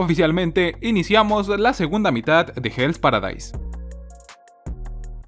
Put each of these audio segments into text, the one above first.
Oficialmente iniciamos la segunda mitad de Hell's Paradise.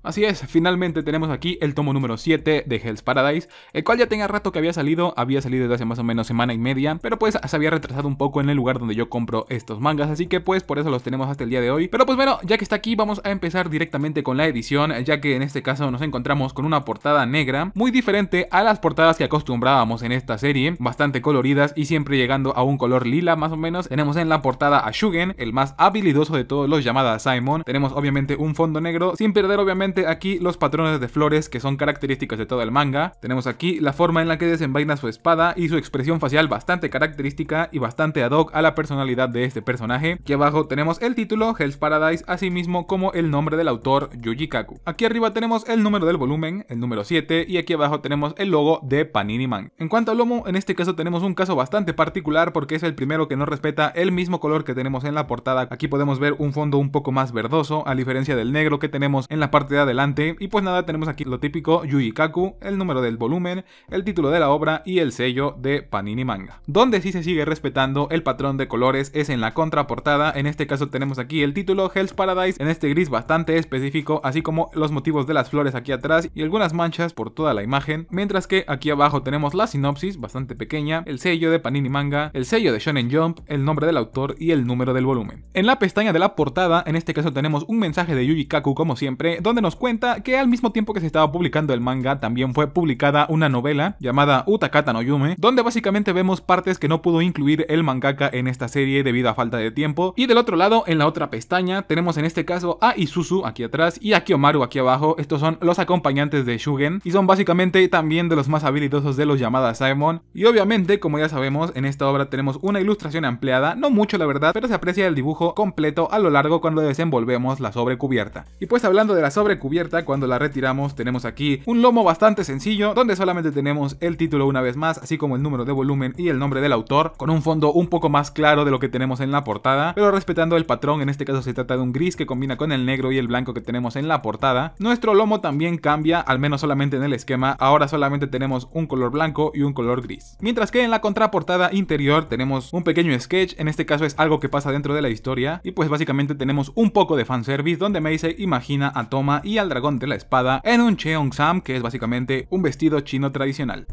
Así es, finalmente tenemos aquí el tomo número 7 de Hell's Paradise, el cual ya tenía rato que había salido, había salido desde hace más o menos semana y media, pero pues se había retrasado un poco en el lugar donde yo compro estos mangas, así que pues por eso los tenemos hasta el día de hoy. Pero pues bueno, ya que está aquí vamos a empezar directamente con la edición, ya que en este caso nos encontramos con una portada negra, muy diferente a las portadas que acostumbrábamos en esta serie, bastante coloridas y siempre llegando a un color lila más o menos. Tenemos en la portada a Shugen, el más habilidoso de todos los llamadas Simon, tenemos obviamente un fondo negro, sin perder obviamente aquí los patrones de flores que son características de todo el manga. Tenemos aquí la forma en la que desenvaina su espada y su expresión facial bastante característica y bastante ad hoc a la personalidad de este personaje. Aquí abajo tenemos el título Hell's Paradise, así mismo como el nombre del autor Yuji Kaku. Aquí arriba tenemos el número del volumen, el número 7, y aquí abajo tenemos el logo de Panini Man. En cuanto al lomo, en este caso tenemos un caso bastante particular porque es el primero que no respeta el mismo color que tenemos en la portada. Aquí podemos ver un fondo un poco más verdoso, a diferencia del negro que tenemos en la parte de adelante. Y pues nada, tenemos aquí lo típico Yui Kaku, el número del volumen, el título de la obra y el sello de Panini Manga. Donde sí se sigue respetando el patrón de colores es en la contraportada, en este caso tenemos aquí el título Hell's Paradise en este gris bastante específico, así como los motivos de las flores aquí atrás y algunas manchas por toda la imagen, mientras que aquí abajo tenemos la sinopsis bastante pequeña, el sello de Panini Manga, el sello de Shonen Jump, el nombre del autor y el número del volumen. En la pestaña de la portada, en este caso tenemos un mensaje de Yuji como siempre, donde nos cuenta que al mismo tiempo que se estaba publicando el manga, también fue publicada una novela llamada Utakata no Yume, donde básicamente vemos partes que no pudo incluir el mangaka en esta serie debido a falta de tiempo. Y del otro lado, en la otra pestaña, tenemos en este caso a Isuzu aquí atrás y a Kiyomaru aquí abajo. Estos son los acompañantes de Shugen y son básicamente también de los más habilidosos de los llamadas Simon. Y obviamente, como ya sabemos, en esta obra tenemos una ilustración ampliada, no mucho la verdad, pero se aprecia el dibujo completo a lo largo cuando desenvolvemos la sobrecubierta. Y pues hablando de la sobrecubierta cubierta. Cuando la retiramos tenemos aquí un lomo bastante sencillo donde solamente tenemos el título una vez más, así como el número de volumen y el nombre del autor, con un fondo un poco más claro de lo que tenemos en la portada, pero respetando el patrón, en este caso se trata de un gris que combina con el negro y el blanco que tenemos en la portada. Nuestro lomo también cambia, al menos solamente en el esquema, ahora solamente tenemos un color blanco y un color gris. Mientras que en la contraportada interior tenemos un pequeño sketch, en este caso es algo que pasa dentro de la historia, y pues básicamente tenemos un poco de fanservice donde me dice imagina a Toma y al dragón de la espada en un Sam, que es básicamente un vestido chino tradicional.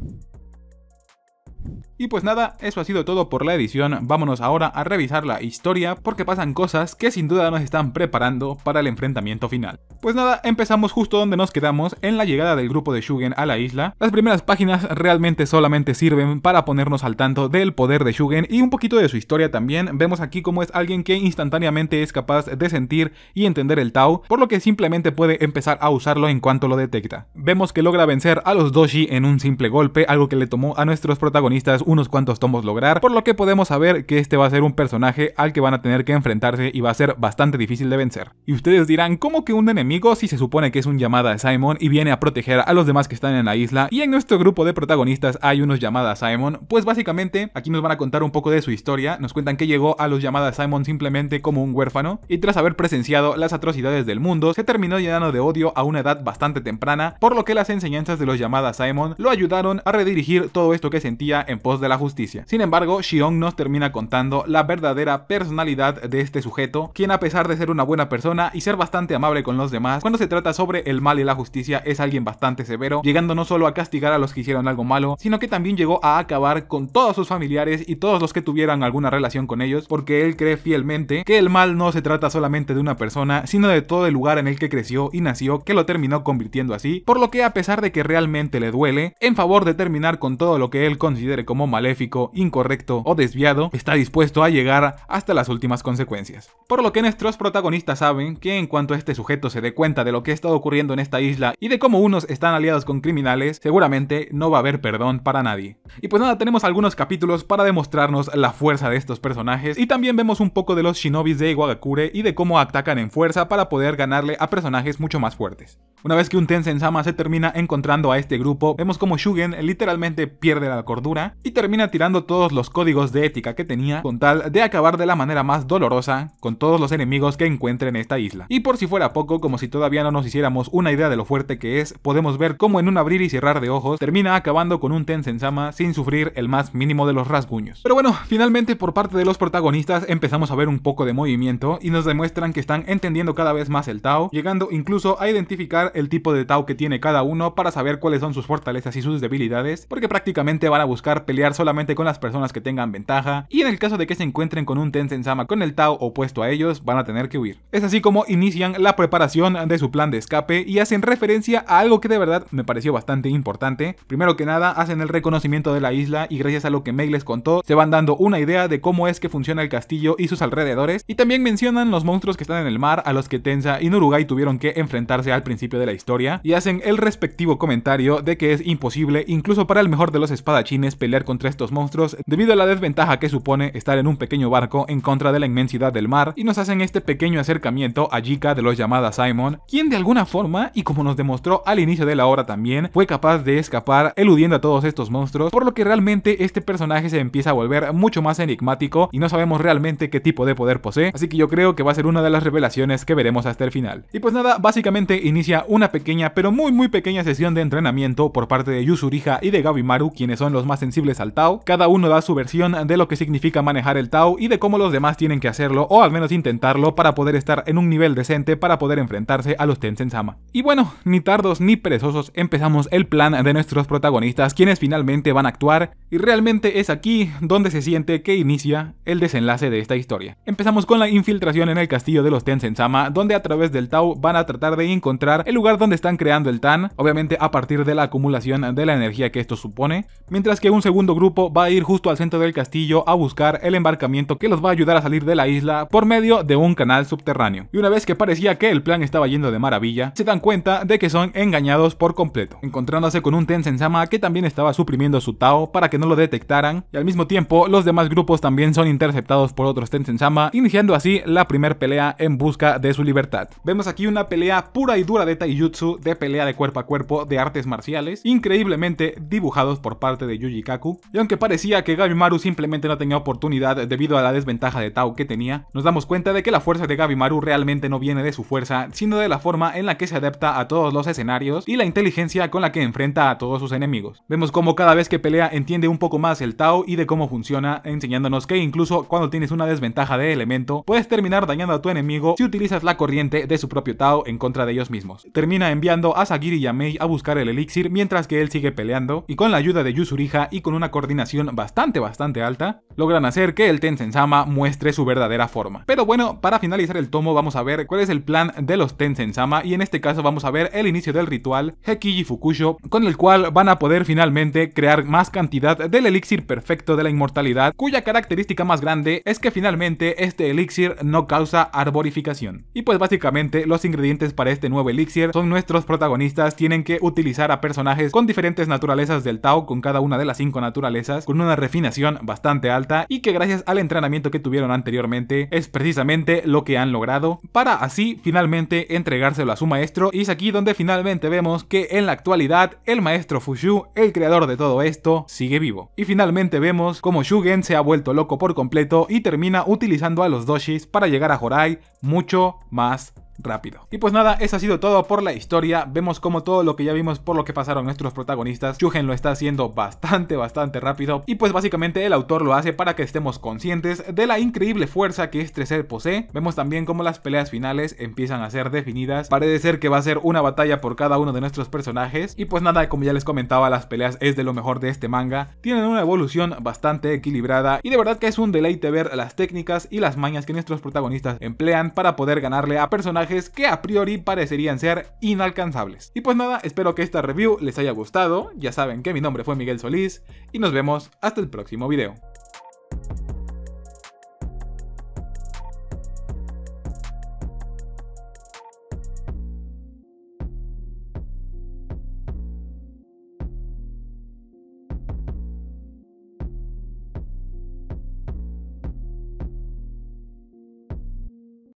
Y pues nada, eso ha sido todo por la edición, vámonos ahora a revisar la historia porque pasan cosas que sin duda nos están preparando para el enfrentamiento final. Pues nada, empezamos justo donde nos quedamos, en la llegada del grupo de Shugen a la isla. Las primeras páginas realmente solamente sirven para ponernos al tanto del poder de Shugen y un poquito de su historia también. Vemos aquí cómo es alguien que instantáneamente es capaz de sentir y entender el Tao, por lo que simplemente puede empezar a usarlo en cuanto lo detecta. Vemos que logra vencer a los Doshi en un simple golpe, algo que le tomó a nuestros protagonistas unos cuantos tomos lograr, por lo que podemos saber que este va a ser un personaje al que van a tener que enfrentarse y va a ser bastante difícil de vencer. Y ustedes dirán, ¿cómo que un enemigo si se supone que es un llamada Simon y viene a proteger a los demás que están en la isla? Y en nuestro grupo de protagonistas hay unos llamadas Simon, pues básicamente aquí nos van a contar un poco de su historia, nos cuentan que llegó a los llamadas Simon simplemente como un huérfano y tras haber presenciado las atrocidades del mundo, se terminó llenando de odio a una edad bastante temprana, por lo que las enseñanzas de los llamadas Simon lo ayudaron a redirigir todo esto que sentía en pos de la justicia. Sin embargo, Shion nos termina contando la verdadera personalidad de este sujeto, quien a pesar de ser una buena persona y ser bastante amable con los demás, cuando se trata sobre el mal y la justicia es alguien bastante severo, llegando no solo a castigar a los que hicieron algo malo, sino que también llegó a acabar con todos sus familiares y todos los que tuvieran alguna relación con ellos, porque él cree fielmente que el mal no se trata solamente de una persona, sino de todo el lugar en el que creció y nació que lo terminó convirtiendo así, por lo que a pesar de que realmente le duele, en favor de terminar con todo lo que él considere como maléfico, incorrecto o desviado, está dispuesto a llegar hasta las últimas consecuencias. Por lo que nuestros protagonistas saben que en cuanto este sujeto se dé cuenta de lo que ha estado ocurriendo en esta isla y de cómo unos están aliados con criminales, seguramente no va a haber perdón para nadie. Y pues nada, tenemos algunos capítulos para demostrarnos la fuerza de estos personajes y también vemos un poco de los shinobis de Iwagakure y de cómo atacan en fuerza para poder ganarle a personajes mucho más fuertes. Una vez que un Tensen-sama se termina encontrando a este grupo, vemos como Shugen literalmente pierde la cordura y termina tirando todos los códigos de ética que tenía con tal de acabar de la manera más dolorosa con todos los enemigos que encuentre en esta isla. Y por si fuera poco, como si todavía no nos hiciéramos una idea de lo fuerte que es, podemos ver cómo en un abrir y cerrar de ojos termina acabando con un Tensen-sama sin sufrir el más mínimo de los rasguños. Pero bueno, finalmente por parte de los protagonistas empezamos a ver un poco de movimiento y nos demuestran que están entendiendo cada vez más el Tao, llegando incluso a identificar el tipo de Tau que tiene cada uno para saber cuáles son sus fortalezas y sus debilidades, porque prácticamente van a buscar pelear solamente con las personas que tengan ventaja, y en el caso de que se encuentren con un En Sama con el Tau opuesto a ellos, van a tener que huir. Es así como inician la preparación de su plan de escape y hacen referencia a algo que de verdad me pareció bastante importante. Primero que nada, hacen el reconocimiento de la isla y gracias a lo que Meg les contó, se van dando una idea de cómo es que funciona el castillo y sus alrededores, y también mencionan los monstruos que están en el mar a los que Tensa y Nurugai tuvieron que enfrentarse al principio de la historia, y hacen el respectivo comentario de que es imposible, incluso para el mejor de los espadachines, pelear contra estos monstruos debido a la desventaja que supone estar en un pequeño barco en contra de la inmensidad del mar, y nos hacen este pequeño acercamiento a Jika de los llamadas Simon, quien de alguna forma, y como nos demostró al inicio de la hora también, fue capaz de escapar eludiendo a todos estos monstruos, por lo que realmente este personaje se empieza a volver mucho más enigmático y no sabemos realmente qué tipo de poder posee, así que yo creo que va a ser una de las revelaciones que veremos hasta el final. Y pues nada, básicamente inicia una pequeña, pero muy muy pequeña sesión de entrenamiento por parte de Yusurija y de Gabimaru, quienes son los más sensibles al Tao. Cada uno da su versión de lo que significa manejar el Tao y de cómo los demás tienen que hacerlo, o al menos intentarlo, para poder estar en un nivel decente para poder enfrentarse a los Tensensama. Y bueno, ni tardos ni perezosos, empezamos el plan de nuestros protagonistas, quienes finalmente van a actuar, y realmente es aquí donde se siente que inicia el desenlace de esta historia. Empezamos con la infiltración en el castillo de los Tensensama, donde a través del Tao van a tratar de encontrar el lugar donde están creando el TAN, obviamente a partir de la acumulación de la energía que esto supone, mientras que un segundo grupo va a ir justo al centro del castillo a buscar el embarcamiento que los va a ayudar a salir de la isla por medio de un canal subterráneo. Y una vez que parecía que el plan estaba yendo de maravilla, se dan cuenta de que son engañados por completo, encontrándose con un Tensen Sama que también estaba suprimiendo su Tao para que no lo detectaran, y al mismo tiempo los demás grupos también son interceptados por otros Tensen Sama, iniciando así la primer pelea en busca de su libertad. Vemos aquí una pelea pura y dura de jutsu de pelea de cuerpo a cuerpo de artes marciales, increíblemente dibujados por parte de Yuji Kaku. Y aunque parecía que Gabimaru simplemente no tenía oportunidad debido a la desventaja de Tao que tenía, nos damos cuenta de que la fuerza de Gabimaru realmente no viene de su fuerza, sino de la forma en la que se adapta a todos los escenarios y la inteligencia con la que enfrenta a todos sus enemigos. Vemos cómo cada vez que pelea entiende un poco más el Tao y de cómo funciona, enseñándonos que incluso cuando tienes una desventaja de elemento, puedes terminar dañando a tu enemigo si utilizas la corriente de su propio Tao en contra de ellos mismos termina enviando a Sagiri y a Mei a buscar el elixir mientras que él sigue peleando y con la ayuda de Yuzuriha y con una coordinación bastante bastante alta, logran hacer que el Tensensama muestre su verdadera forma. Pero bueno, para finalizar el tomo vamos a ver cuál es el plan de los Tensensama y en este caso vamos a ver el inicio del ritual Hekiji Fukusho con el cual van a poder finalmente crear más cantidad del elixir perfecto de la inmortalidad cuya característica más grande es que finalmente este elixir no causa arborificación. Y pues básicamente los ingredientes para este nuevo elixir son nuestros protagonistas, tienen que utilizar a personajes con diferentes naturalezas del Tao, con cada una de las cinco naturalezas, con una refinación bastante alta y que gracias al entrenamiento que tuvieron anteriormente es precisamente lo que han logrado para así finalmente entregárselo a su maestro y es aquí donde finalmente vemos que en la actualidad el maestro Fushu, el creador de todo esto, sigue vivo. Y finalmente vemos como Shugen se ha vuelto loco por completo y termina utilizando a los doshis para llegar a Horai mucho más rápido. Y pues nada, eso ha sido todo por la historia. Vemos cómo todo lo que ya vimos por lo que pasaron nuestros protagonistas, Shugen lo está haciendo bastante, bastante rápido. Y pues básicamente el autor lo hace para que estemos conscientes de la increíble fuerza que este ser posee. Vemos también cómo las peleas finales empiezan a ser definidas. Parece ser que va a ser una batalla por cada uno de nuestros personajes. Y pues nada, como ya les comentaba, las peleas es de lo mejor de este manga. Tienen una evolución bastante equilibrada y de verdad que es un deleite ver las técnicas y las mañas que nuestros protagonistas emplean para poder ganarle a personajes que a priori parecerían ser inalcanzables. Y pues nada, espero que esta review les haya gustado, ya saben que mi nombre fue Miguel Solís y nos vemos hasta el próximo video.